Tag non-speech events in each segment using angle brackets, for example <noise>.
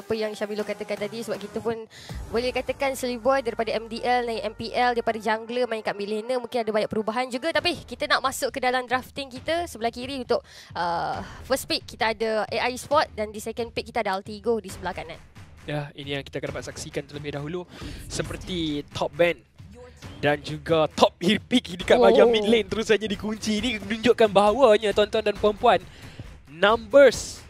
apa yang Syamilo katakan tadi sebab kita pun boleh katakan Sully Boy daripada MDL naik MPL daripada jungler main kat Milena mungkin ada banyak perubahan juga tapi kita nak masuk ke dalam drafting kita sebelah kiri untuk uh, first pick kita ada AI Sport dan di second pick kita ada Altigo di sebelah kanan. Ya, ini yang kita akan dapat saksikan terlebih dahulu seperti top band dan juga top pick dekat bahagian mid lane terus saja dikunci. Ini menunjukkan bahawanya tuan-tuan dan puan-puan numbers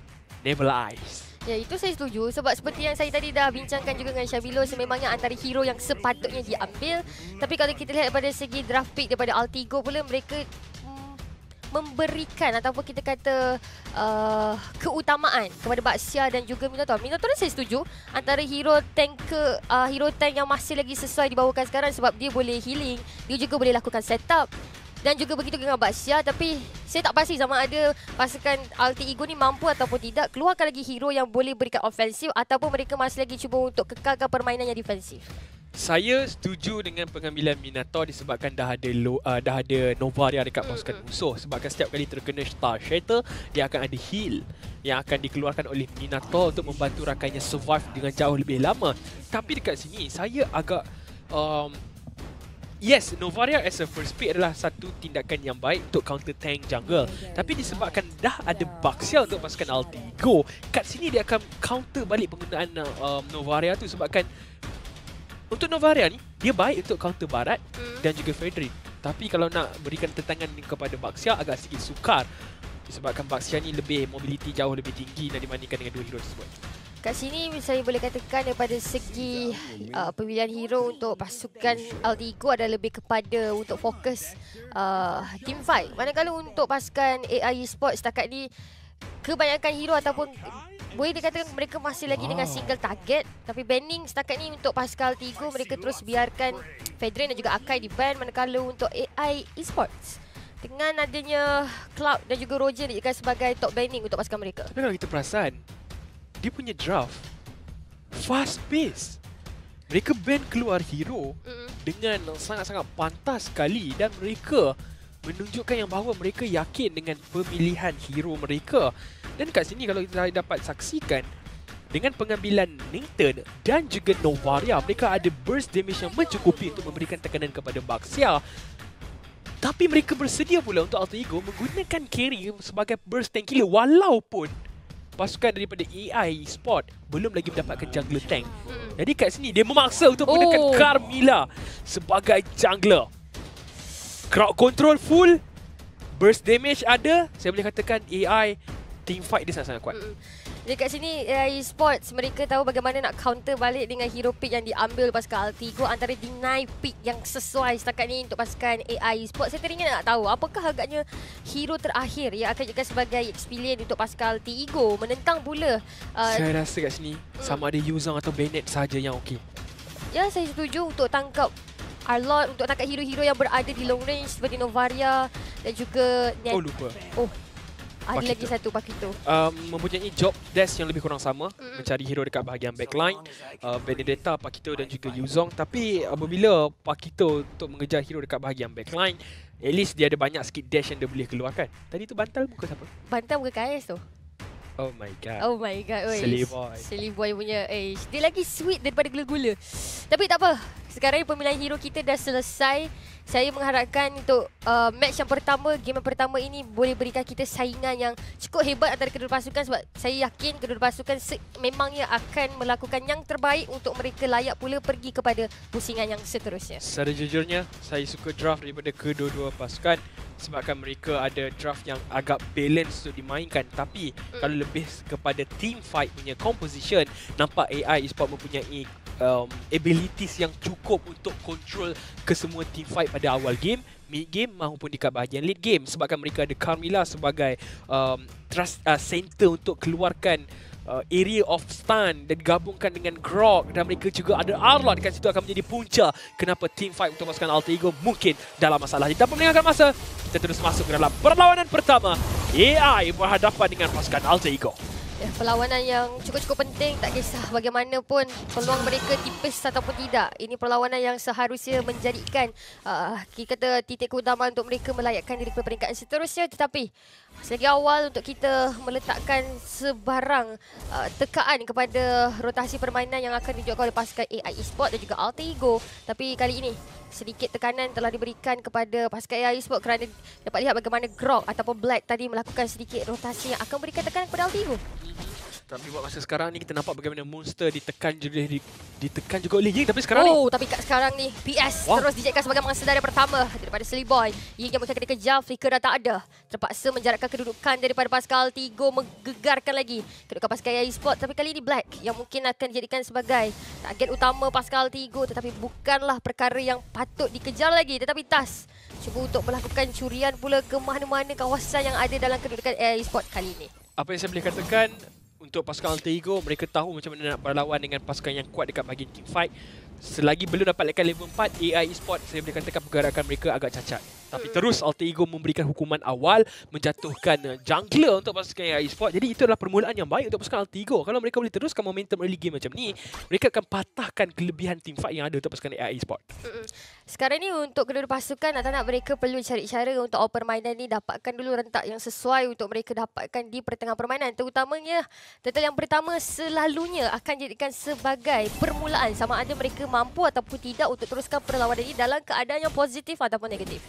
never lies. Ya, itu saya setuju. Sebab seperti yang saya tadi dah bincangkan juga dengan Shabilos, memangnya antara hero yang sepatutnya diambil. Tapi kalau kita lihat daripada segi draft pick daripada Altigo pula, mereka mm, memberikan ataupun kita kata uh, keutamaan kepada Baxia dan juga Minotaur. Minotaur saya setuju antara hero tank ke, uh, hero tank yang masih lagi sesuai dibawakan sekarang sebab dia boleh healing, dia juga boleh lakukan setup dan juga begitu dengan Baksia Tapi saya tak pasti sama ada Pasukan Alti Ego ni mampu ataupun tidak Keluarkan lagi hero yang boleh berikan ofensif Ataupun mereka masih lagi cuba untuk kekalkan permainan yang defensif saya setuju dengan pengambilan Minato disebabkan dah ada lo, uh, dah ada Novaria dekat pasukan musuh sebabkan setiap kali terkena Star Shatter dia akan ada heal yang akan dikeluarkan oleh Minato untuk membantu rakannya survive dengan jauh lebih lama tapi dekat sini saya agak um, Yes, Novaria as a first pick adalah satu tindakan yang baik untuk counter tank jungle. Tapi disebabkan dah ada Baxia untuk masukkan ulti go, kat sini dia akan counter balik penggunaan uh, um, Novaria tu sebabkan untuk Novaria ni, dia baik untuk counter barat mm. dan juga Fedri. Tapi kalau nak berikan tentangan kepada Baxia agak sedikit sukar disebabkan Baxia ni lebih mobility jauh lebih tinggi dibandingkan dengan dua hero tersebut. Kat sini saya boleh katakan daripada segi uh, pemilihan hero untuk pasukan Altigo adalah lebih kepada untuk fokus uh, team fight. Manakala untuk pasukan AI Esports setakat ni kebanyakan hero ataupun boleh dikatakan mereka masih lagi dengan ah. single target tapi banning setakat ni untuk pasukan Altigo mereka terus biarkan Fedrin dan juga Akai di ban manakala untuk AI Esports dengan adanya Cloud dan juga Roger dijadikan sebagai top banning untuk pasukan mereka. Tapi kalau kita perasan, dia punya draft fast pace. Mereka ban keluar hero dengan sangat-sangat pantas sekali dan mereka menunjukkan yang bahawa mereka yakin dengan pemilihan hero mereka. Dan kat sini kalau kita dapat saksikan dengan pengambilan Nathan dan juga Novaria, mereka ada burst damage yang mencukupi untuk memberikan tekanan kepada Baxia. Tapi mereka bersedia pula untuk Alter Ego menggunakan carry sebagai burst tank killer walaupun pasukan daripada AI Sport belum lagi mendapatkan jungler tank. Hmm. Jadi kat sini dia memaksa untuk menggunakan oh. Carmilla sebagai jungler. Crowd control full. Burst damage ada. Saya boleh katakan AI team fight dia sangat-sangat kuat. Mm -mm. Dekat sini eh, e-sports mereka tahu bagaimana nak counter balik dengan hero pick yang diambil pasukan Alti Go antara deny pick yang sesuai setakat ni untuk pasukan AI e-sports. Saya teringin nak tahu apakah agaknya hero terakhir yang akan jadikan sebagai experience untuk pasukan Alti Go menentang pula. Uh, saya rasa kat sini hmm. sama ada Yuzang atau Bennett saja yang okey. Ya, saya setuju untuk tangkap Arlott, untuk tangkap hero-hero yang berada di long range seperti Novaria dan juga... Oh, lupa. Oh, ada Pakito. lagi satu Pakito. Uh, mempunyai job desk yang lebih kurang sama. Mm. Mencari hero dekat bahagian backline. Uh, Benedetta, Pakito dan juga Yuzong. Tapi apabila Pakito untuk mengejar hero dekat bahagian backline, at least dia ada banyak sikit dash yang dia boleh keluarkan. Tadi tu bantal muka siapa? Bantal muka kaya tu. Oh my god. Oh my god. Oi. Silly boy. Silly boy punya. Eh, dia lagi sweet daripada gula-gula. Tapi tak apa. Sekarang pemilihan hero kita dah selesai saya mengharapkan untuk uh, match yang pertama, game yang pertama ini boleh berikan kita saingan yang cukup hebat antara kedua pasukan sebab saya yakin kedua pasukan memangnya akan melakukan yang terbaik untuk mereka layak pula pergi kepada pusingan yang seterusnya. Secara jujurnya, saya suka draft daripada kedua-dua pasukan sebabkan mereka ada draft yang agak balance untuk dimainkan tapi mm. kalau lebih kepada team fight punya composition nampak AI sport mempunyai um, abilities yang cukup untuk control kesemua team fight pada awal game, mid game maupun di bahagian late game sebabkan mereka ada Carmilla sebagai um, trust uh, center untuk keluarkan Uh, area of stun dan gabungkan dengan Grog dan mereka juga ada Arla dekat situ akan menjadi punca kenapa team fight untuk pasukan Alter Ego mungkin dalam masalah ini. Tanpa menengahkan masa, kita terus masuk ke dalam perlawanan pertama AI berhadapan dengan pasukan Alter Ego. Eh, perlawanan yang cukup-cukup penting tak kisah bagaimanapun peluang mereka tipis ataupun tidak. Ini perlawanan yang seharusnya menjadikan uh, kita titik utama untuk mereka melayakkan diri ke peringkat seterusnya tetapi Selagi awal untuk kita meletakkan sebarang uh, tekaan kepada rotasi permainan yang akan dijadikan oleh pasukan AI Esports dan juga Alter Ego. Tapi kali ini sedikit tekanan telah diberikan kepada pasukan AI Esports kerana dapat lihat bagaimana Grog ataupun Black tadi melakukan sedikit rotasi yang akan memberikan tekanan kepada Alter Ego. Tapi buat masa sekarang ni kita nampak bagaimana monster ditekan juga ditekan juga oleh Ying tapi sekarang oh, ni. Oh, tapi kat sekarang ni PS wow. terus dijejakkan sebagai monster dari pertama daripada Silly Boy. Ying yang mungkin kena kejar, flicker dah tak ada. Terpaksa menjarakkan kedudukan daripada Pascal Tigo menggegarkan lagi. Kedudukan Pascal yang sport tapi kali ini Black yang mungkin akan dijadikan sebagai target utama Pascal Tigo tetapi bukanlah perkara yang patut dikejar lagi tetapi Tas cuba untuk melakukan curian pula ke mana-mana kawasan yang ada dalam kedudukan AI sport kali ini. Apa yang saya boleh katakan, untuk pasukan Alter Ego mereka tahu macam mana nak berlawan dengan pasukan yang kuat dekat bahagian team fight selagi belum dapat lekat level 4 AI Esports saya boleh katakan pergerakan mereka agak cacat tapi terus Alter Ego memberikan hukuman awal menjatuhkan eh, jungler untuk pasukan AI Sport. Jadi itu adalah permulaan yang baik untuk pasukan Alter Ego. Kalau mereka boleh teruskan momentum early game macam ni, mereka akan patahkan kelebihan team fight yang ada untuk pasukan AI Sport. Sekarang ni untuk kedua-dua pasukan atau nak mereka perlu cari cara untuk all permainan ni dapatkan dulu rentak yang sesuai untuk mereka dapatkan di pertengahan permainan. Terutamanya title yang pertama selalunya akan jadikan sebagai permulaan sama ada mereka mampu ataupun tidak untuk teruskan perlawanan ini dalam keadaan yang positif ataupun negatif.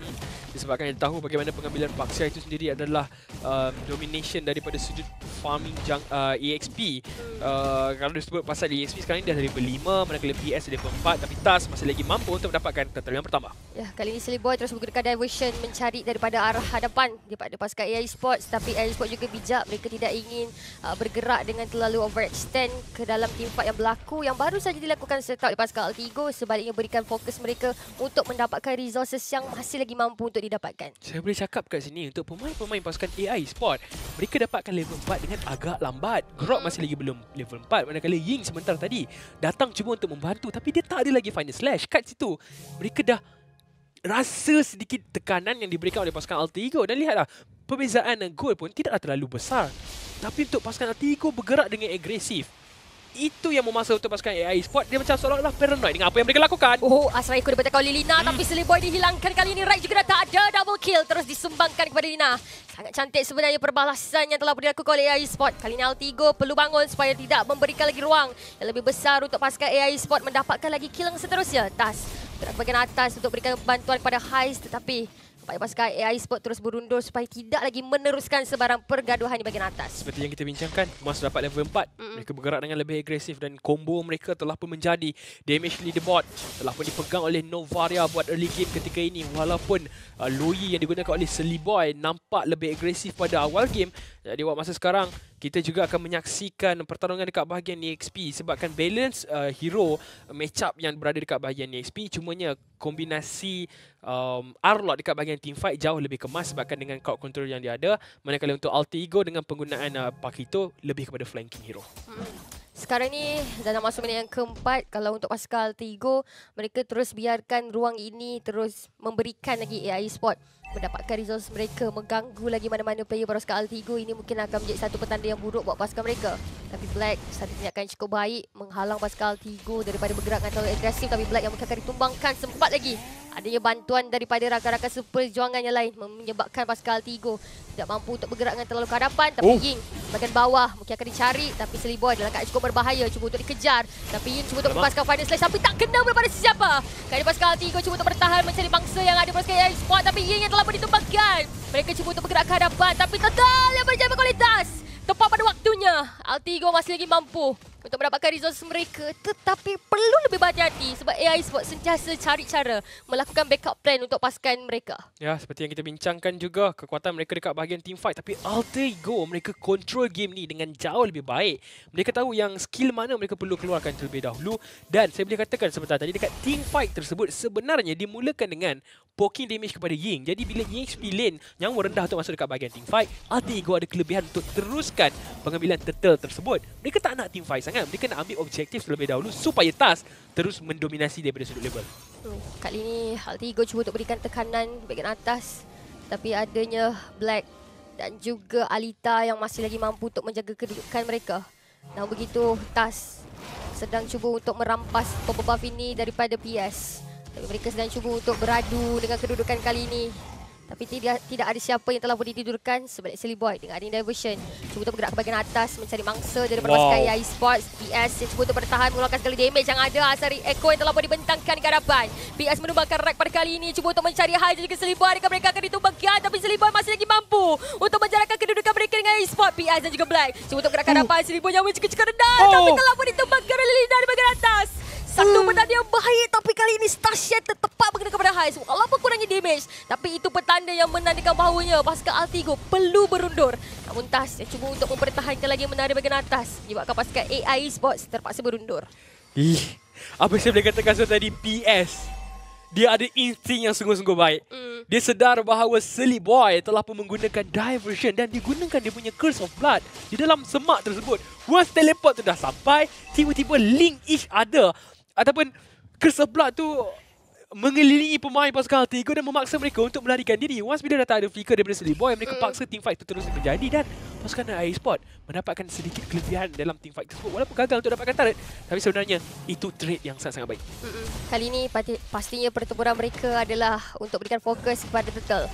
Mm -hmm. disebabkan dia tahu bagaimana pengambilan paksa itu sendiri adalah um, domination daripada sudut farming jang, uh, EXP uh, kalau disebut pasal EXP sekarang ini dah dari berlima manakala PS dari berempat tapi TAS masih lagi mampu untuk mendapatkan tertentu yang pertama Ya, kali ini Silly Boy terus menggunakan diversion mencari daripada arah hadapan daripada pasukan AI Sports tapi AI Sports juga bijak mereka tidak ingin uh, bergerak dengan terlalu overextend ke dalam teamfight yang berlaku yang baru saja dilakukan setelah di pasukan Altigo sebaliknya berikan fokus mereka untuk mendapatkan resources yang masih lagi mampu untuk didapatkan. Saya boleh cakap kat sini untuk pemain-pemain pasukan AI Sport, mereka dapatkan level 4 dengan agak lambat. Grok hmm. masih lagi belum level 4. Manakala Ying sebentar tadi datang cuba untuk membantu tapi dia tak ada lagi final slash kat situ. Mereka dah rasa sedikit tekanan yang diberikan oleh pasukan Altigo dan lihatlah perbezaan gol pun tidaklah terlalu besar. Tapi untuk pasukan Altigo bergerak dengan agresif itu yang memaksa untuk pasukan AI Sport dia macam seolah-olah paranoid dengan apa yang mereka lakukan. Oh, Asraiku dapat cakap oleh Lina hmm. tapi Silly Boy dihilangkan kali ini. Right juga dah tak ada double kill terus disumbangkan kepada Lina. Sangat cantik sebenarnya perbalasan yang telah dilakukan oleh AI Sport. Kali ini Altigo perlu bangun supaya tidak memberikan lagi ruang yang lebih besar untuk pasukan AI Sport mendapatkan lagi kill yang seterusnya. Tas bagian atas untuk berikan bantuan kepada Heist tetapi Nampaknya pasukan AI Sport terus berundur supaya tidak lagi meneruskan sebarang pergaduhan di bahagian atas. Seperti yang kita bincangkan, Mas dapat level 4. Mm-mm. Mereka bergerak dengan lebih agresif dan combo mereka telah pun menjadi damage leaderboard. Telah pun dipegang oleh Novaria buat early game ketika ini. Walaupun uh, Louis yang digunakan oleh Sliboy nampak lebih agresif pada awal game, jadi buat masa sekarang kita juga akan menyaksikan pertarungan dekat bahagian EXP sebabkan balance uh, hero uh, match up yang berada dekat bahagian EXP cumanya kombinasi um, Arlok dekat bahagian team fight jauh lebih kemas sebabkan dengan crowd control yang dia ada manakala untuk alter ego dengan penggunaan uh, Pakito lebih kepada flanking hero. Hmm. Sekarang ni dah nak masuk minit yang keempat kalau untuk pasukan alter mereka terus biarkan ruang ini terus memberikan lagi AI spot mendapatkan resource mereka mengganggu lagi mana-mana player pasukan Altigo ini mungkin akan menjadi satu petanda yang buruk buat pasukan mereka tapi Black satu tindakan cukup baik menghalang pasukan Altigo daripada bergerak dengan terlalu agresif tapi Black yang mungkin akan ditumbangkan sempat lagi Adanya bantuan daripada rakan-rakan super yang lain menyebabkan Pascal Tigo tidak mampu untuk bergerak dengan terlalu ke hadapan. Tapi oh. Ying makan bawah mungkin akan dicari. Tapi Selibu adalah kat cukup berbahaya. Cuba untuk dikejar. Tapi Ying cuba untuk lepaskan final slash. Tapi tak kena daripada siapa. Kali Pascal Tigo cuba untuk bertahan mencari bangsa yang ada. Pascal yang spot. Tapi Ying yang telah ditumpangkan. Mereka cuba untuk bergerak ke hadapan. Tapi total yang berjaya berkualitas. Tepat pada waktunya. Altigo masih lagi mampu untuk mendapatkan resource mereka tetapi perlu lebih berhati-hati sebab AI Sport sentiasa cari cara melakukan backup plan untuk pasukan mereka. Ya, seperti yang kita bincangkan juga kekuatan mereka dekat bahagian team fight tapi Alter Ego mereka control game ni dengan jauh lebih baik. Mereka tahu yang skill mana mereka perlu keluarkan terlebih dahulu dan saya boleh katakan sebentar tadi dekat team fight tersebut sebenarnya dimulakan dengan poking damage kepada Ying. Jadi bila Ying XP lane nyawa rendah untuk masuk dekat bahagian team fight, Alter Ego ada kelebihan untuk teruskan pengambilan turtle tersebut. Mereka tak nak team fight sangat. Mereka nak ambil objektif terlebih dahulu supaya TAS terus mendominasi daripada sudut level. Hmm, kali ini Alter Ego cuba untuk berikan tekanan bahagian atas. Tapi adanya Black dan juga Alita yang masih lagi mampu untuk menjaga kedudukan mereka. Dan begitu TAS sedang cuba untuk merampas top buff ini daripada PS. Tapi mereka sedang cuba untuk beradu dengan kedudukan kali ini. Tapi tidak tidak ada siapa yang telah boleh ditidurkan sebalik Silly Boy dengan Arin Diversion. Cuba untuk bergerak ke bahagian atas mencari mangsa daripada wow. pasukan AI Sports. PS yang cuba untuk bertahan mengeluarkan sekali damage yang ada asal Echo yang telah boleh dibentangkan ke hadapan. PS menumbangkan rack pada kali ini. Cuba untuk mencari high dan juga Silly Boy. Adakah mereka akan ditumbangkan? Ya, tapi Silly Boy masih lagi mampu untuk menjalankan kedudukan mereka dengan AI Sports. PS dan juga Black. Cuba untuk bergerak ke uh. hadapan. Silly Boy yang cukup rendah. Oh. Tapi telah pun ditumbangkan oleh Lidah di bahagian atas. Satu hmm. benda dia baik, tapi kali ini star shed tepat berkena kepada Hais. Walaupun kurangnya damage tapi itu petanda yang menandakan bahawanya pasukan Altigo perlu berundur. Namun Tas yang cuba untuk mempertahankan lagi menari bagian atas menyebabkan pasukan AI Esports terpaksa berundur. Ih, apa yang saya boleh katakan sebab tadi PS. Dia ada insting yang sungguh-sungguh baik. Mm. Dia sedar bahawa Silly Boy telah pun menggunakan diversion dan digunakan dia punya Curse of Blood di dalam semak tersebut. Once teleport tu dah sampai, tiba-tiba link each other ataupun Crystal Blood tu mengelilingi pemain pasukan Tiga dan memaksa mereka untuk melarikan diri. Once bila dah tak ada flicker daripada Silly Boy, mereka hmm. paksa team fight itu terus terjadi dan pasukan dari Sport mendapatkan sedikit kelebihan dalam team fight tersebut walaupun gagal untuk dapatkan turret. Tapi sebenarnya itu trade yang sangat-sangat baik. Hmm. Kali ini pastinya pertempuran mereka adalah untuk berikan fokus kepada Turtle.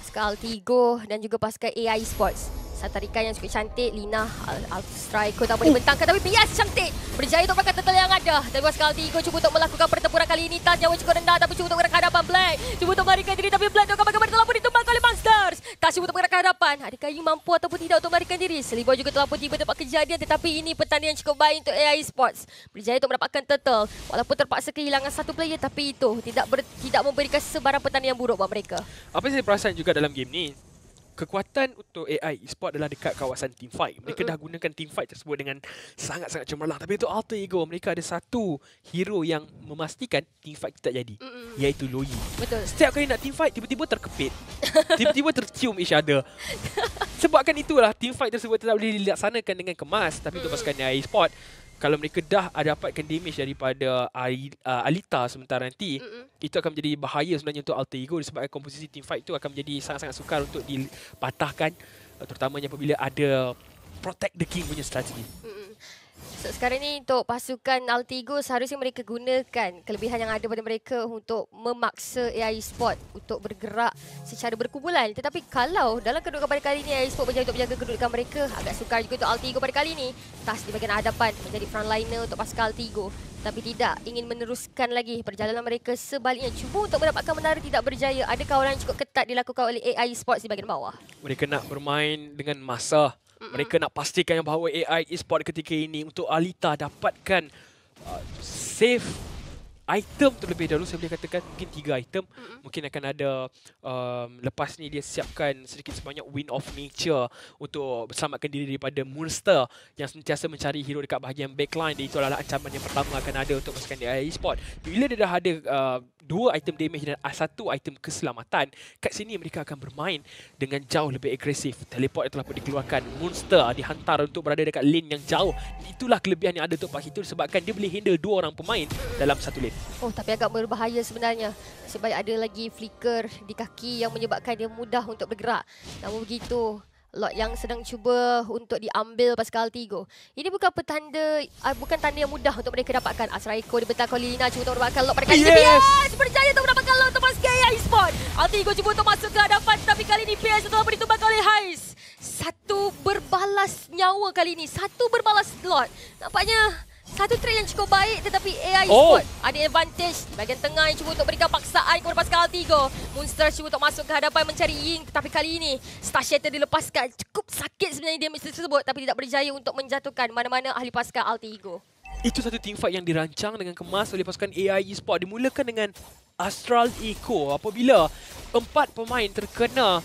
Pasukan Altigo dan juga pasukan AI Sports. Satarika yang cukup cantik. Lina Alstrike tak boleh bentangkan. Tapi Pias cantik. Berjaya untuk makan tetel yang ada. Dan buat sekali Tigo cuba untuk melakukan pertempuran kali ini. Tan nyawa cukup rendah. Tapi cuba untuk bergerak ke hadapan Black. Cuba untuk melarikan diri. Tapi Black juga bagaimana telah pun ditumbang oleh Monsters. Tak cuba untuk bergerak ke hadapan. Adakah Yu mampu ataupun tidak untuk melarikan diri? Selibor juga telah pun tiba tempat kejadian. Tetapi ini petani yang cukup baik untuk AI Sports. Berjaya untuk mendapatkan tetel, Walaupun terpaksa kehilangan satu player. Tapi itu tidak ber, tidak memberikan sebarang petani yang buruk buat mereka. Apa sih perasaan juga dalam game ni? kekuatan untuk AI e-sport adalah dekat kawasan team fight. Mereka dah gunakan team fight tersebut dengan sangat-sangat cemerlang. Tapi itu alter ego. Mereka ada satu hero yang memastikan team fight tidak jadi. Mm-mm. Iaitu Loyi. Betul. Setiap kali nak team fight, tiba-tiba terkepit. <laughs> tiba-tiba tercium each other. <laughs> Sebabkan itulah, team fight tersebut tidak boleh dilaksanakan dengan kemas. Tapi itu mm. pasukan AI e-sport, kalau mereka dah ada dapatkan damage daripada uh, Alita sementara nanti Mm-mm. itu akan menjadi bahaya sebenarnya untuk alter ego disebabkan komposisi team fight itu akan menjadi sangat-sangat sukar untuk dipatahkan uh, terutamanya apabila ada protect the king punya strategi. Mm-mm. So, sekarang ni untuk pasukan Altigo seharusnya mereka gunakan kelebihan yang ada pada mereka untuk memaksa AI Sport untuk bergerak secara berkumpulan. Tetapi kalau dalam kedudukan pada kali ini AI Sport berjaya untuk menjaga kedudukan mereka, agak sukar juga untuk Altigo pada kali ini. Tas di bahagian hadapan menjadi frontliner untuk pasukan Altigo. Tapi tidak ingin meneruskan lagi perjalanan mereka sebaliknya. Cuba untuk mendapatkan menara tidak berjaya. Ada kawalan cukup ketat dilakukan oleh AI Sports di bahagian bawah. Mereka nak bermain dengan masa. Mereka nak pastikan yang bahawa AI esport ketika ini untuk Alita dapatkan uh, safe item terlebih dahulu saya boleh katakan mungkin tiga item mm-hmm. mungkin akan ada um, lepas ni dia siapkan sedikit sebanyak win of nature untuk selamatkan diri daripada monster yang sentiasa mencari hero dekat bahagian backline dan itu adalah ancaman yang pertama akan ada untuk pasukan AI Esport bila dia dah ada uh, dua item damage dan satu item keselamatan, kat sini mereka akan bermain dengan jauh lebih agresif. Teleport yang telah pun dikeluarkan, monster ah, dihantar untuk berada dekat lane yang jauh. Itulah kelebihan yang ada untuk Pak Hitul sebabkan dia boleh handle dua orang pemain dalam satu lane. Oh, tapi agak berbahaya sebenarnya. Sebab ada lagi flicker di kaki yang menyebabkan dia mudah untuk bergerak. Namun begitu, lot yang sedang cuba untuk diambil Pascal Tigo. Ini bukan petanda uh, bukan tanda yang mudah untuk mereka dapatkan. Asraiko dibentang oleh Lina cuba untuk mendapatkan lot pada kali ini. Yes! Berjaya untuk mendapatkan lot untuk Pascal yang e Altigo ah, cuba untuk masuk ke hadapan tapi kali ini PS telah ditumbangkan oleh Heist. Satu berbalas nyawa kali ini. Satu berbalas lot. Nampaknya satu trade yang cukup baik tetapi AI oh. spot ada advantage di bahagian tengah yang cuba untuk berikan paksaan kepada Pascal altigo. Monster cuba untuk masuk ke hadapan mencari Ying tetapi kali ini Star Shatter dilepaskan cukup sakit sebenarnya dia damage tersebut tapi tidak berjaya untuk menjatuhkan mana-mana ahli Pascal Altigo. Itu satu teamfight yang dirancang dengan kemas oleh pasukan AI sport dimulakan dengan Astral Eco apabila empat pemain terkena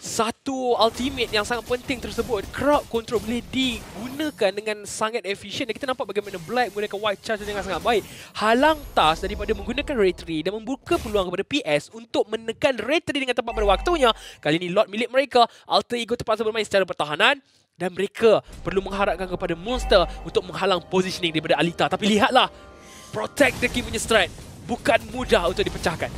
satu ultimate yang sangat penting tersebut crowd control boleh digunakan dengan sangat efisien dan kita nampak bagaimana Black menggunakan white charge dengan sangat baik halang tas daripada menggunakan retry dan membuka peluang kepada PS untuk menekan retry dengan tepat pada waktunya kali ini lot milik mereka alter ego terpaksa bermain secara pertahanan dan mereka perlu mengharapkan kepada monster untuk menghalang positioning daripada Alita tapi lihatlah protect the king punya strat bukan mudah untuk dipecahkan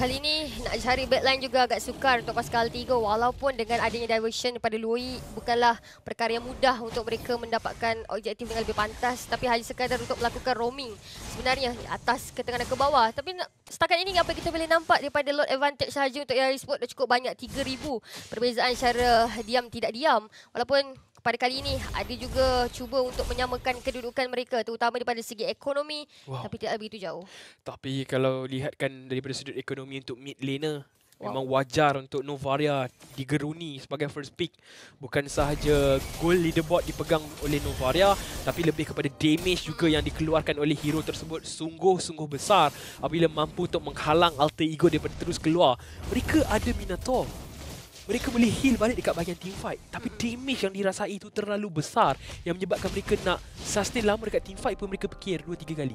kali ini nak cari backline juga agak sukar untuk Pascal Tigo walaupun dengan adanya diversion daripada Lui bukanlah perkara yang mudah untuk mereka mendapatkan objektif dengan lebih pantas tapi hanya sekadar untuk melakukan roaming sebenarnya atas ke tengah dan ke bawah tapi setakat ini apa kita boleh nampak daripada load advantage sahaja untuk Yari Sport dah cukup banyak 3,000 perbezaan secara diam tidak diam walaupun pada kali ini ada juga cuba untuk menyamakan kedudukan mereka terutama daripada segi ekonomi wow. tapi tidak begitu jauh. Tapi kalau lihatkan daripada sudut ekonomi untuk mid laner wow. memang wajar untuk Novaria digeruni sebagai first pick. Bukan sahaja goal leaderboard dipegang oleh Novaria tapi lebih kepada damage juga yang dikeluarkan oleh hero tersebut sungguh-sungguh besar apabila mampu untuk menghalang alter ego daripada terus keluar. Mereka ada Minotaur mereka boleh heal balik dekat bahagian team fight tapi damage yang dirasai itu terlalu besar yang menyebabkan mereka nak sustain lama dekat team fight pun mereka fikir 2 3 kali.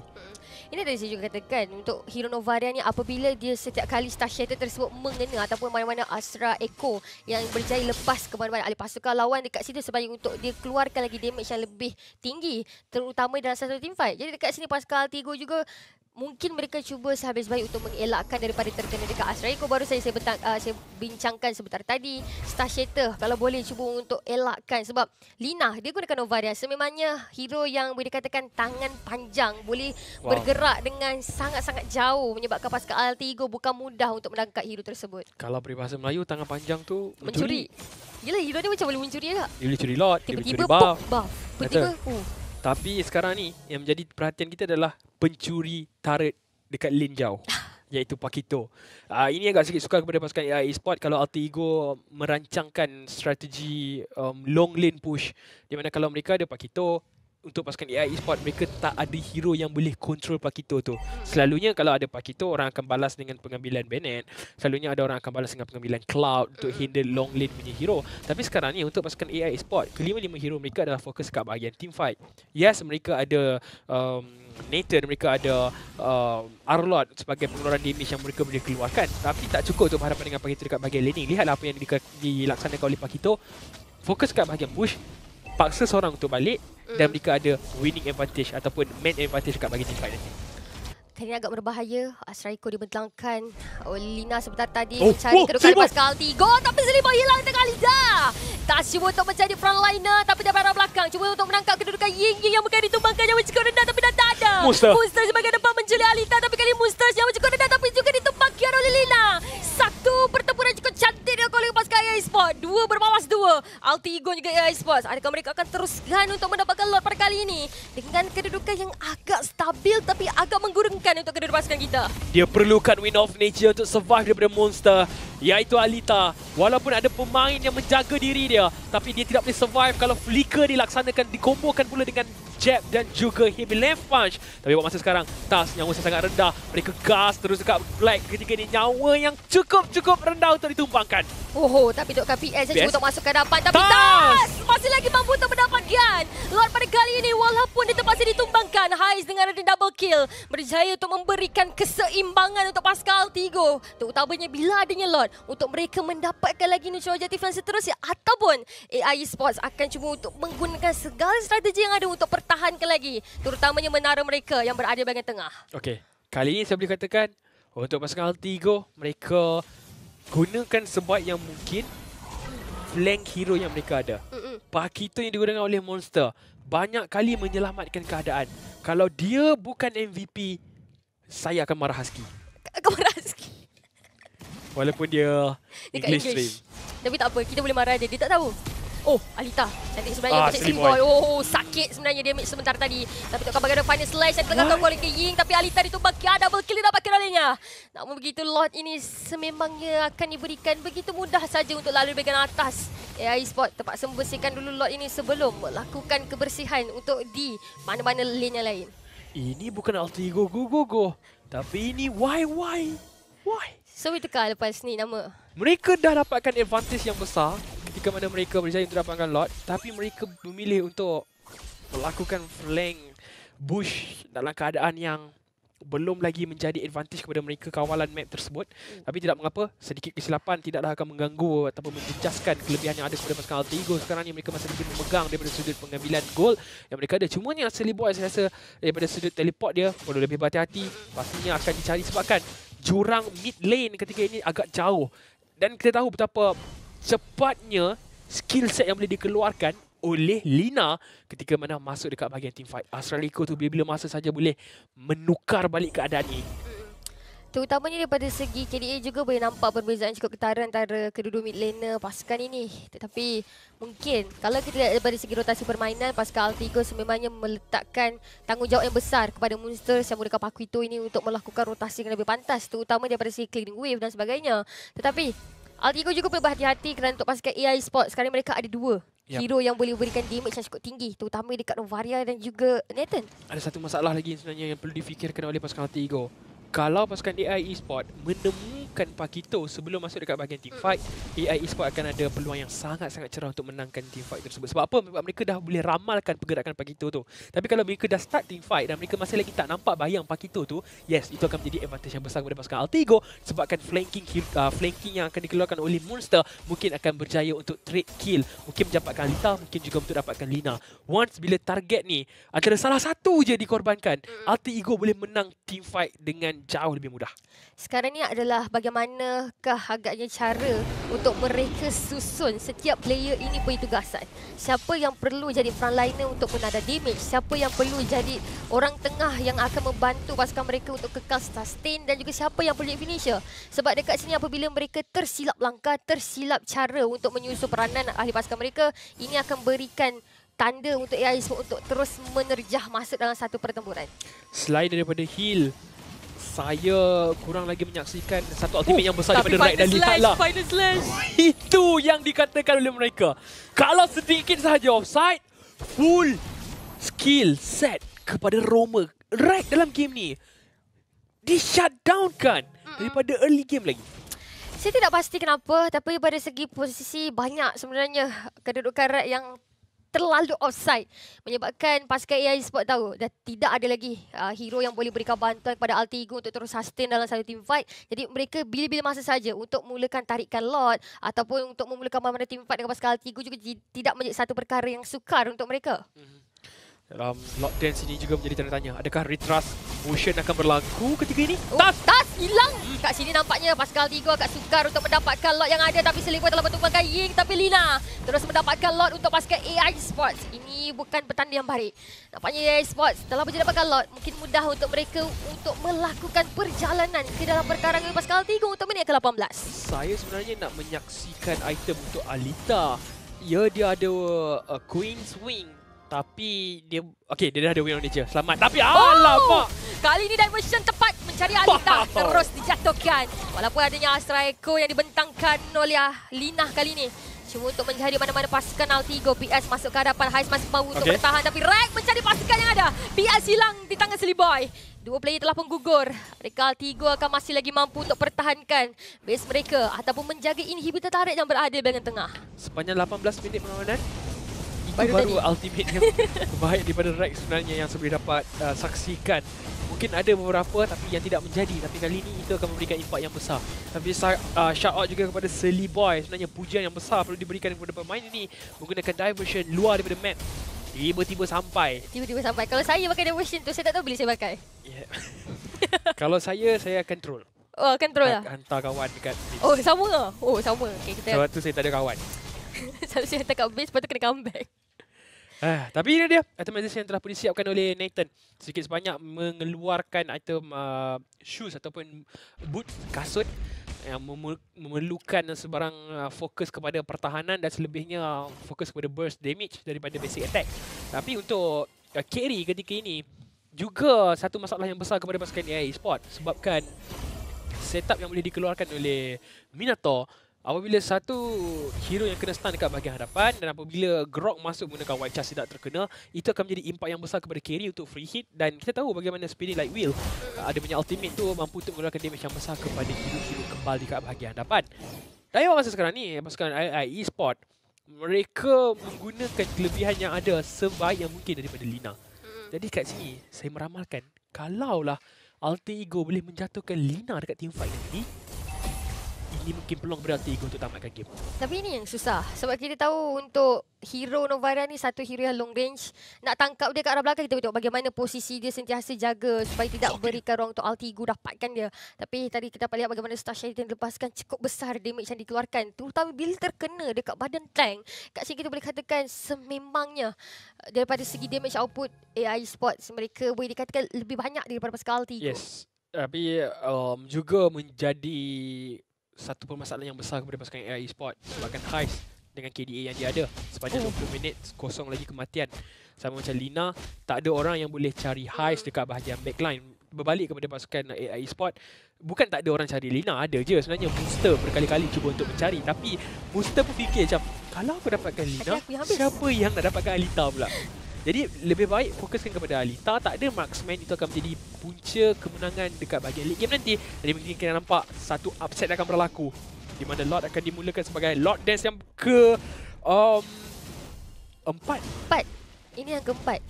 Ini tadi saya juga katakan untuk Hero novaria ni apabila dia setiap kali star shatter tersebut mengena ataupun mana-mana Astra Echo yang berjaya lepas ke mana-mana oleh pasukan lawan dekat situ sebagai untuk dia keluarkan lagi damage yang lebih tinggi terutama dalam satu team fight. Jadi dekat sini pasukan Altigo juga Mungkin mereka cuba sehabis baik untuk mengelakkan daripada terkena dekat Astra Echo. Baru saya saya, betang, uh, ah, saya bincangkan sebentar tadi. Star Shatter kalau boleh cuba untuk elakkan. Sebab Lina dia gunakan Novaria. Sememangnya hero yang boleh dikatakan tangan panjang. Boleh wow. bergerak bergerak dengan sangat-sangat jauh menyebabkan pasukan Tigo bukan mudah untuk menangkap hero tersebut. Kalau peribahasa Melayu, tangan panjang tu mencuri. mencuri. Yelah, hero ni macam boleh mencuri tak? Dia boleh curi lot, tiba-tiba, dia boleh curi buff. buff. Tiba-tiba, uh. Tapi sekarang ni, yang menjadi perhatian kita adalah pencuri turret dekat lane jauh. <laughs> iaitu Pakito. Uh, ah, ini agak sikit suka kepada pasukan AI Esport kalau Alter Ego merancangkan strategi um, long lane push di mana kalau mereka ada Pakito, untuk pasukan AI e-sport mereka tak ada hero yang boleh control Pakito tu. Selalunya kalau ada Pakito orang akan balas dengan pengambilan Bennett. Selalunya ada orang akan balas dengan pengambilan Cloud untuk hmm. handle long lane punya hero. Tapi sekarang ni untuk pasukan AI e-sport kelima-lima hero mereka adalah fokus kat bahagian team fight. Yes, mereka ada um, Nathan mereka ada uh, um, Arlott sebagai pengeluaran damage yang mereka boleh keluarkan tapi tak cukup untuk berhadapan dengan Pakito dekat bahagian laning. Lihatlah apa yang dilaksanakan oleh Pakito. Fokus kat bahagian push paksa seorang untuk balik mm. dan mereka ada winning advantage ataupun main advantage dekat bagi team fight nanti. Kali ini agak berbahaya. Asraiko dibentangkan oleh Lina sebentar tadi. Oh, mencari oh, kedudukan lepas kalti. Gol tapi Zelibo hilang tengah Liza. Tak cuba untuk menjadi frontliner tapi dia berada belakang. Cuba untuk menangkap kedudukan Ying Ying yang bukan ditumbangkan. Yang cukup rendah tapi dah tak ada. Muster. Muster sebagai depan menjeli Alita. Tapi kali ini Muster yang cukup rendah tapi juga ditumbangkan oleh Lina. Satu pertempuran cukup cantik dengan kolega pasca AI Sport. Dua berbalas dua. Alti Ego juga AI Sport. Adakah mereka akan teruskan untuk mendapatkan lot pada kali ini? Dengan kedudukan yang agak stabil tapi agak menggurung menyenangkan untuk kedua pasukan kita. Dia perlukan win of nature untuk survive daripada monster iaitu Alita. Walaupun ada pemain yang menjaga diri dia, tapi dia tidak boleh survive kalau flicker dilaksanakan, dikombokan pula dengan jab dan juga heavy left punch. Tapi buat masa sekarang, tas nyawa sangat rendah. Mereka gas terus dekat Black ketika ini. Nyawa yang cukup-cukup rendah untuk ditumpangkan. Oh, oh tapi Dokkan PS eh, saya cuba untuk masukkan dapat. Tapi tas! tas! Masih lagi mampu untuk mendapat Gian. Lord pada kali ini, walaupun dia terpaksa ditumbangkan, Heist dengan ada double kill. Berjaya untuk memberikan keseimbangan untuk Pascal Tigo. Terutamanya bila adanya Lord. Esports untuk mereka mendapatkan lagi Nujawajatif yang seterusnya ataupun AI sports akan cuba untuk menggunakan segala strategi yang ada untuk pertahankan lagi terutamanya menara mereka yang berada di bahagian tengah. Okey, kali ini saya boleh katakan untuk pasangan Altigo mereka gunakan sebaik yang mungkin flank hero yang mereka ada. Pakito yang digunakan oleh Monster banyak kali menyelamatkan keadaan. Kalau dia bukan MVP, saya akan marah Husky. Kau marah? Walaupun dia English, English. Tapi tak apa, kita boleh marah dia. Dia tak tahu. Oh, Alita. Cantik sebenarnya. Ah, Cantik Boy. Oh, sakit sebenarnya dia ambil sebentar tadi. Tapi tak kabar ada final slash. Saya tengah tahu ke Ying. Tapi Alita ditumbang ke double kill dapatkan olehnya. Namun begitu, Lord ini sememangnya akan diberikan begitu mudah saja untuk lalu bagian atas. AI Sport Tempat membersihkan dulu Lord ini sebelum melakukan kebersihan untuk di mana-mana lane yang lain. Ini bukan alter ego go go go. Tapi ini why why why? So, we tekan lepas ni nama. Mereka dah dapatkan advantage yang besar ketika mana mereka berjaya untuk dapatkan lot. Tapi mereka memilih untuk melakukan flank bush dalam keadaan yang belum lagi menjadi advantage kepada mereka kawalan map tersebut. Hmm. Tapi tidak mengapa, sedikit kesilapan tidaklah akan mengganggu ataupun menjejaskan kelebihan yang ada kepada pasukan Altigo. Sekarang ni mereka masih lagi memegang daripada sudut pengambilan gol yang mereka ada. Cumanya Silly Boy saya rasa daripada sudut teleport dia perlu lebih berhati-hati. Pastinya akan dicari sebabkan jurang mid lane ketika ini agak jauh dan kita tahu betapa cepatnya skill set yang boleh dikeluarkan oleh Lina ketika mana masuk dekat bahagian team fight. Astraliko tu bila-bila masa saja boleh menukar balik keadaan ini. Terutamanya daripada segi KDA juga boleh nampak perbezaan cukup ketara antara kedua-dua mid laner pasukan ini. Tetapi mungkin kalau kita lihat daripada segi rotasi permainan pasukan Altigos sememangnya meletakkan tanggungjawab yang besar kepada monster yang menggunakan Pakuito ini untuk melakukan rotasi yang lebih pantas. Terutama daripada segi cleaning wave dan sebagainya. Tetapi Altigos juga perlu berhati-hati kerana untuk pasukan AI Sport sekarang mereka ada dua. Yep. Hero yang boleh berikan damage yang cukup tinggi Terutama dekat Novaria dan juga Nathan Ada satu masalah lagi sebenarnya yang perlu difikirkan oleh pasukan Altigos kalau pasukan AI e-sport menemui menundukkan Pakito sebelum masuk dekat bahagian team hmm. fight, AI Esports akan ada peluang yang sangat-sangat cerah untuk menangkan team fight tersebut. Sebab apa? Sebab mereka dah boleh ramalkan pergerakan Pakito tu. Tapi kalau mereka dah start team fight dan mereka masih lagi tak nampak bayang Pakito tu, yes, itu akan menjadi advantage yang besar kepada pasukan Altigo sebabkan flanking uh, flanking yang akan dikeluarkan oleh Monster mungkin akan berjaya untuk trade kill, mungkin mendapatkan Lita, mungkin juga untuk dapatkan Lina. Once bila target ni antara salah satu je dikorbankan, hmm. Altigo boleh menang team fight dengan jauh lebih mudah. Sekarang ni adalah bagi bagaimanakah agaknya cara untuk mereka susun setiap player ini punya tugasan. Siapa yang perlu jadi frontliner untuk menada damage. Siapa yang perlu jadi orang tengah yang akan membantu pasukan mereka untuk kekal sustain. Dan juga siapa yang perlu jadi finisher. Sebab dekat sini apabila mereka tersilap langkah, tersilap cara untuk menyusun peranan ahli pasukan mereka. Ini akan berikan tanda untuk AI untuk terus menerjah masuk dalam satu pertempuran. Selain daripada heal saya kurang lagi menyaksikan satu ultimate oh, yang besar daripada Raid dan lihatlah. Final Itu yang dikatakan oleh mereka. Kalau sedikit sahaja offside, full skill set kepada Roma. Raid dalam game ni di-shutdown kan daripada early game lagi. Saya tidak pasti kenapa tapi pada segi posisi banyak sebenarnya kedudukan Raid yang terlalu offside menyebabkan pasukan AI Sport tahu dah tidak ada lagi uh, hero yang boleh berikan bantuan kepada Alter Ego untuk terus sustain dalam satu team fight. Jadi mereka bila-bila masa saja untuk mulakan tarikan lot ataupun untuk memulakan mana-mana team fight dengan pasukan Alter Ego juga tidak menjadi satu perkara yang sukar untuk mereka. Mm-hmm. Dalam lockdown sini juga menjadi tanda tanya. Adakah retrust motion akan berlaku ketika ini? Oh, tas! Tas hilang! Hmm. Kat sini nampaknya Pascal Tigo agak sukar untuk mendapatkan lot yang ada. Tapi Selipo telah bertumpangkan Ying. Tapi Lina terus mendapatkan lot untuk Pascal AI Sports. Ini bukan petanda yang baik. Nampaknya AI Sports telah mendapatkan lot. Mungkin mudah untuk mereka untuk melakukan perjalanan ke dalam perkarangan Pascal Tigo untuk minit ke-18. Saya sebenarnya nak menyaksikan item untuk Alita. Ya, dia ada uh, Queen's Wing. Tapi dia okay, dia dah ada win on nature. Selamat. Tapi oh! alamak. Kali ini diversion tepat mencari Alita <laughs> terus dijatuhkan. Walaupun adanya Astra Echo yang dibentangkan oleh Lina kali ini. Cuma untuk mencari mana-mana pasukan Altigo. PS masuk ke hadapan. Heist masih mahu untuk bertahan. Tapi Rek mencari pasukan yang ada. PS hilang di tangan Boy Dua player telah pun gugur. Mereka Altigo akan masih lagi mampu untuk pertahankan base mereka. Ataupun menjaga inhibitor tarik yang berada di belakang tengah. Sepanjang 18 minit perlawanan itu baru, baru ultimate yang terbaik daripada Rex sebenarnya yang sebelum dapat uh, saksikan. Mungkin ada beberapa tapi yang tidak menjadi. Tapi kali ini itu akan memberikan impak yang besar. Tapi uh, shout out juga kepada Silly Boy. Sebenarnya pujian yang besar perlu diberikan kepada pemain ini menggunakan diversion luar daripada map. Tiba-tiba sampai. Tiba-tiba sampai. Kalau saya pakai diversion tu saya tak tahu bila saya pakai. Yeah. <laughs> Kalau saya, saya akan troll. Oh, akan troll lah. Hantar kawan dekat base. Oh, sama lah. Oh, sama. Okay, kita... Sebab tu saya tak ada kawan. <laughs> Sebab saya hantar kat base, lepas tu kena comeback. Eh, tapi ini dia itemisasi yang telah pun disiapkan oleh Nathan. Sedikit sebanyak mengeluarkan item uh, shoes ataupun boot kasut yang memerlukan sebarang uh, fokus kepada pertahanan dan selebihnya uh, fokus kepada burst damage daripada basic attack. Tapi untuk uh, carry ketika ini juga satu masalah yang besar kepada pasukan AI Sport sebabkan setup yang boleh dikeluarkan oleh Minato Apabila satu hero yang kena stun dekat bahagian hadapan dan apabila Grok masuk menggunakan white charge tidak terkena, itu akan menjadi impak yang besar kepada carry untuk free hit dan kita tahu bagaimana speedy light wheel uh, ada punya ultimate tu mampu untuk mengeluarkan damage yang besar kepada hero-hero kembali dekat bahagian hadapan. Dari masa sekarang ni, pasukan IIE Sport, mereka menggunakan kelebihan yang ada sebaik yang mungkin daripada Lina. Hmm. Jadi kat sini, saya meramalkan, kalaulah Alter Ego boleh menjatuhkan Lina dekat team fight ini, ini mungkin peluang berarti Ego untuk tamatkan game. Tapi ini yang susah. Sebab kita tahu untuk hero Novara ni satu hero yang long range. Nak tangkap dia ke arah belakang kita tengok bagaimana posisi dia sentiasa jaga supaya tidak berikan ruang untuk ulti Ego dapatkan dia. Tapi tadi kita dapat lihat bagaimana Star yang lepaskan cukup besar damage yang dikeluarkan. Terutama bila terkena dekat badan tank. Kat sini kita boleh katakan sememangnya eh, daripada segi damage output AI Sports mereka boleh dikatakan lebih banyak daripada pasukan ulti Ego. Yes. Tapi um, juga menjadi satu permasalahan yang besar kepada pasukan AI Sport, sebabkan Heist dengan KDA yang dia ada sepanjang oh. 20 minit kosong lagi kematian sama macam Lina tak ada orang yang boleh cari Heist dekat bahagian backline berbalik kepada pasukan AI Sport, bukan tak ada orang cari Lina ada je sebenarnya Booster berkali-kali cuba untuk mencari tapi Booster pun fikir macam kalau aku dapatkan Lina siapa yang nak dapatkan Alita pula jadi lebih baik fokuskan kepada Alita tak ada marksman itu akan menjadi punca kemenangan dekat bahagian league game nanti. Jadi mungkin kita nampak satu upset akan berlaku di mana Lord akan dimulakan sebagai Lord Dance yang ke um, empat. Empat. Ini yang keempat.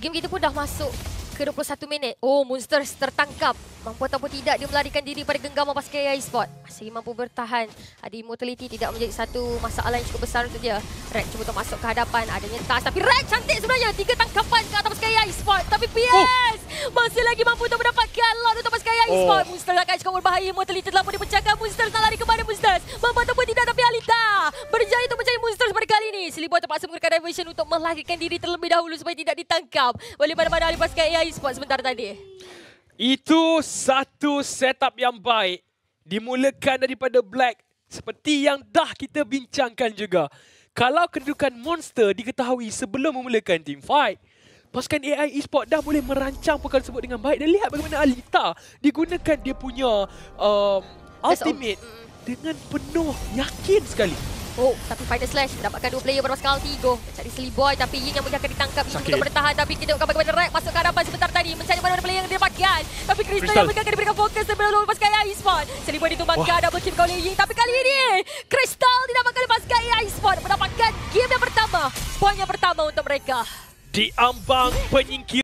Game kita pun dah masuk ke-21 minit. Oh, Monsters tertangkap. Mampu ataupun tidak dia melarikan diri pada genggaman Pascal AI Sport. Masih mampu bertahan. Ada immortality tidak menjadi satu masalah yang cukup besar untuk dia. Red cuba untuk masuk ke hadapan. Adanya tas tapi Red cantik sebenarnya. Tiga tangkapan ke atas Pascal AI Sport. Tapi PS oh. masih lagi mampu untuk mendapatkan lot untuk Pascal AI oh. Sport. Oh. Monsters akan cukup berbahaya. Immortality telah pun dipecahkan. Monsters nak lari kepada Monsters. Mampu ataupun tidak tapi Alita berjaya untuk percaya Monsters Libor terpaksa menggunakan diversion untuk melahirkan diri terlebih dahulu supaya tidak ditangkap oleh mana-mana ahli basket AI Sport sebentar tadi. Itu satu setup yang baik. Dimulakan daripada Black seperti yang dah kita bincangkan juga. Kalau kedudukan monster diketahui sebelum memulakan team fight, pasukan AI Esport dah boleh merancang perkara tersebut dengan baik dan lihat bagaimana Alita digunakan dia punya uh, ultimate dengan penuh yakin sekali. Oh, tapi Final Slash mendapatkan dua player pada skull Tigo. Cari Silly Boy tapi Ying yang akan ditangkap. Yin juga bertahan tapi kita bukan bagaimana rack. Masuk ke hadapan sebentar tadi. Mencari mana-mana player yang didapatkan. Tapi Crystal, yang yang akan diberikan fokus sebelum lupa sekali AI Spawn. Silly Boy ditumbangkan, double kill kali Yin. Tapi kali ini, Crystal didapatkan lepas sekali AI Spawn. Mendapatkan game yang pertama. Poin yang pertama untuk mereka. Diambang penyingkir.